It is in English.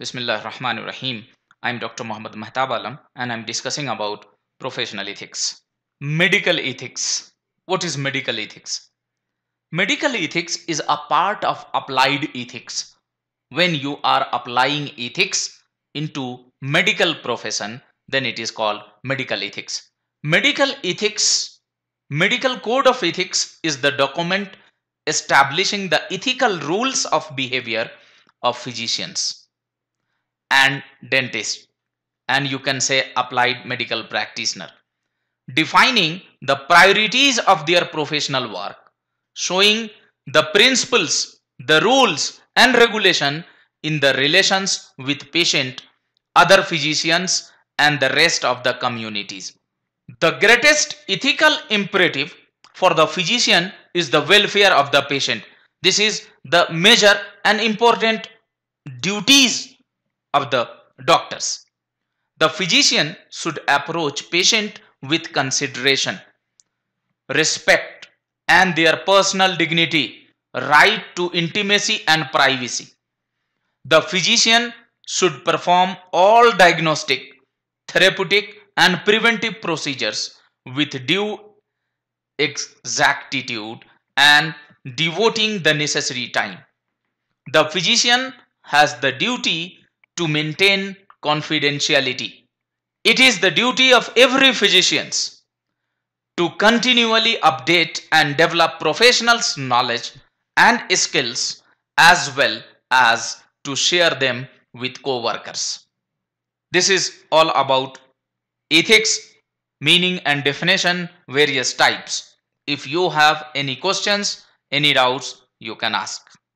Bismillah Rahman Rahim. I'm Dr. Muhammad Mahtab Alam and I'm discussing about professional ethics. Medical ethics. What is medical ethics? Medical ethics is a part of applied ethics. When you are applying ethics into medical profession, then it is called medical ethics. Medical ethics, medical code of ethics is the document establishing the ethical rules of behavior of physicians and dentist and you can say applied medical practitioner defining the priorities of their professional work showing the principles the rules and regulation in the relations with patient other physicians and the rest of the communities the greatest ethical imperative for the physician is the welfare of the patient this is the major and important duties of the doctors. The physician should approach patient with consideration, respect and their personal dignity, right to intimacy and privacy. The physician should perform all diagnostic, therapeutic and preventive procedures with due exactitude and devoting the necessary time. The physician has the duty to maintain confidentiality. It is the duty of every physicians to continually update and develop professionals' knowledge and skills as well as to share them with co-workers. This is all about ethics, meaning and definition, various types. If you have any questions, any doubts, you can ask.